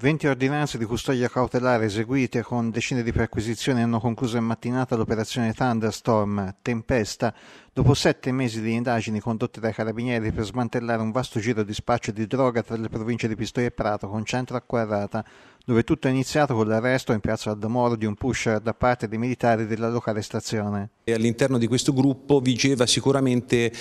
20 ordinanze di custodia cautelare eseguite con decine di perquisizioni hanno concluso in mattinata l'operazione Thunderstorm, tempesta, Dopo sette mesi di indagini condotte dai carabinieri per smantellare un vasto giro di spaccio di droga tra le province di Pistoia e Prato, con centro a Quarrata, dove tutto è iniziato con l'arresto in piazza Aldomoro di un pusher da parte dei militari della locale stazione. All'interno di questo gruppo vigeva sicuramente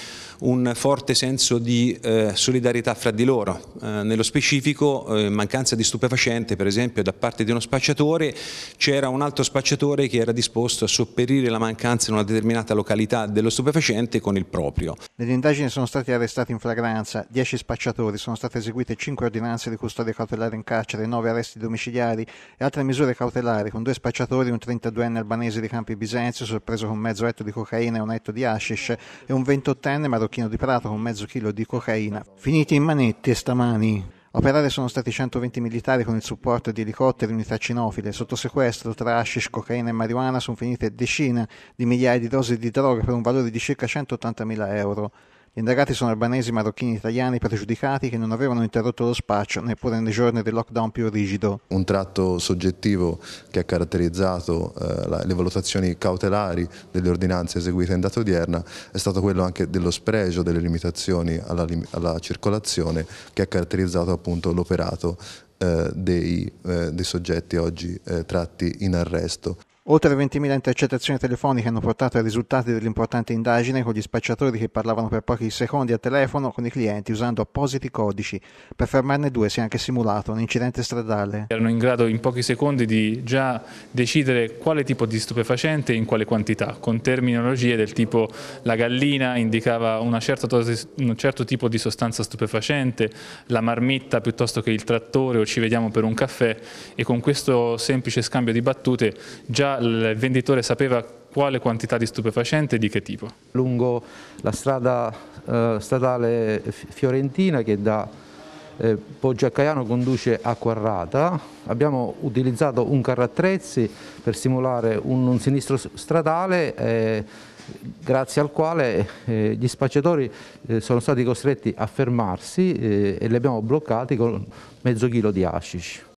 un forte senso di eh, solidarietà fra di loro, eh, nello specifico eh, mancanza di stupefacente per esempio da parte di uno spacciatore, c'era un altro spacciatore che era disposto a sopperire la mancanza in una determinata località dello stupefacente convincente con il proprio. Nelle indagini sono stati arrestati in flagranza 10 spacciatori, sono state eseguite 5 ordinanze di custodia cautelare in carcere, 9 arresti domiciliari e altre misure cautelari con due spacciatori, un 32enne albanese di Campi Bisenzio sorpreso con mezzo etto di cocaina e un etto di hashish e un 28enne marocchino di Prato con mezzo chilo di cocaina, finiti in manette stamani operare sono stati 120 militari con il supporto di elicotteri e unità cinofile. Sotto sequestro tra hashish, cocaina e marijuana sono finite decine di migliaia di dosi di droga per un valore di circa 180 mila euro. Gli indagati sono albanesi, marocchini, italiani, pregiudicati che non avevano interrotto lo spaccio neppure nei giorni del lockdown più rigido. Un tratto soggettivo che ha caratterizzato eh, le valutazioni cautelari delle ordinanze eseguite in data odierna è stato quello anche dello spregio delle limitazioni alla, alla circolazione che ha caratterizzato appunto l'operato eh, dei, eh, dei, soggetti oggi eh, tratti in arresto. Oltre 20.000 intercettazioni telefoniche hanno portato ai risultati dell'importante indagine con gli spacciatori che parlavano per pochi secondi a telefono con i clienti usando appositi codici. Per fermarne due si è anche simulato un incidente stradale. Erano in grado in pochi secondi di già decidere quale tipo di stupefacente e in quale quantità, con terminologie del tipo la gallina indicava tosi, un certo tipo di sostanza stupefacente, la marmitta piuttosto che il trattore o ci vediamo per un caffè e con questo semplice scambio di battute già il venditore sapeva quale quantità di stupefacente e di che tipo. Lungo la strada eh, statale fiorentina che da eh, Poggio a Caiano conduce a Quarrata, abbiamo utilizzato un carro per simulare un, un sinistro stradale eh, grazie al quale eh, gli spacciatori eh, sono stati costretti a fermarsi eh, e li abbiamo bloccati con mezzo chilo di hashish.